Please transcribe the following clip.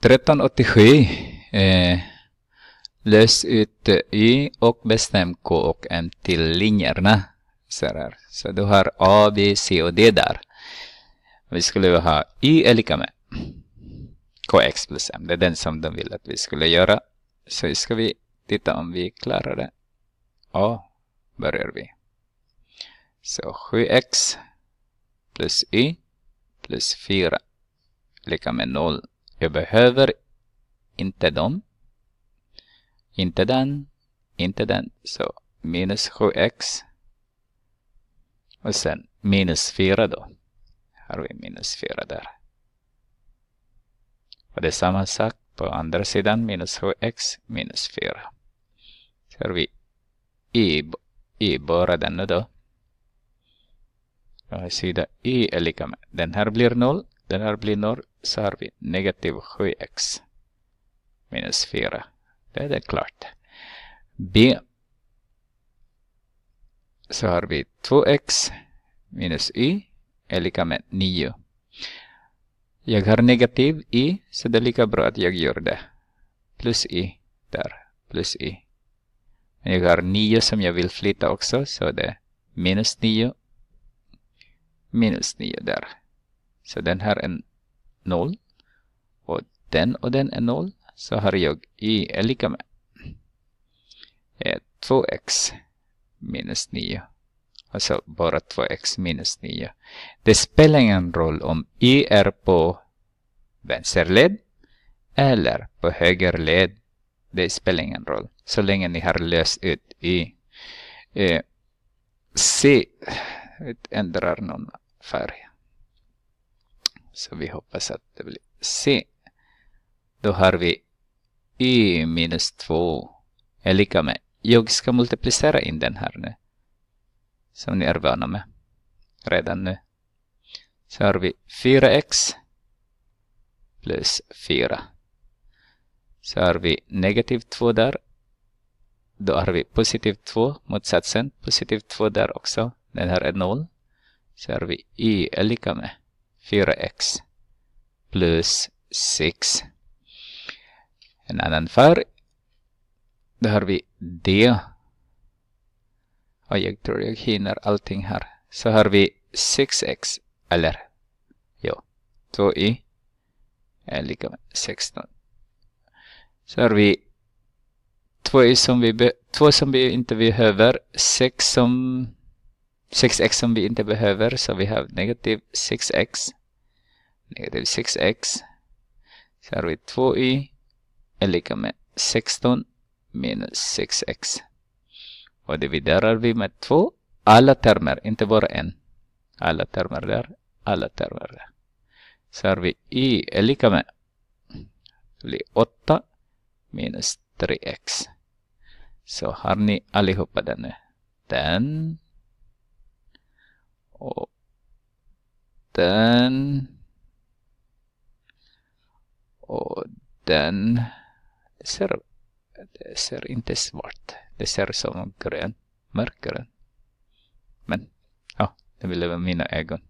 1387 eh, Lös ut y och bestäm k och m till linjerna. Så, här. så du har a, b, c och d där. Vi skulle ha y är lika med kx plus m. Det är den som de vill att vi skulle göra. Så ska vi titta om vi klarar det. a börjar vi. Så 7x plus y plus 4 lika med 0. Jag behöver inte dem. Inte den. Inte den. Så minus 7x. Och sen minus 4 då. har vi minus 4 där. Och det är samma sak på andra sidan. Minus 7x minus 4. Så har vi i, i bara denna då. Jag sida i är lika med. Den här blir 0. Den här blir 0 så har vi negativ 7x minus 4. Det är det klart. b så har vi 2x minus y är lika med 9. Jag har negativ i, så det är lika bra att jag gör det. Plus i där, plus i. Jag har 9 som jag vill flytta också, så det är minus 9. Minus 9 där. Så den har en 0 och den och den är 0 så har jag y är lika med 2x minus 9. Alltså bara 2x minus 9. Det spelar ingen roll om y är på vänsterled eller på högerled. Det spelar ingen roll så länge ni har löst ut y. Eh, se, ändrar någon färg. Så vi hoppas att det blir C. Då har vi y minus 2 är lika med. Jag ska multiplicera in den här nu. Som ni är vana med redan nu. Så har vi 4x plus 4. Så har vi negativ 2 där. Då har vi positiv 2, motsatsen. Positiv 2 där också. Den här är 0. Så har vi y är lika med 4x plus 6. En annan färg. Där har vi D. Och jag tror jag hinner allting här. Så har vi 6x, eller Jo. 2i är lika med 16. Så har vi 2 som vi, 2 som vi inte behöver, 6 som 6x som vi inte behöver så vi har negativ 6x negativ 6x så har vi 2y är lika med 16 minus 6x och dividerar vi med 2 alla termer, inte bara en alla termer där, alla termer där så har vi y är lika med det blir 8 minus 3x så har ni allihopa den nu den och den och den det ser, det ser inte svart. Det ser som grön, mörkgrön. Men ja, det blev mina ögon.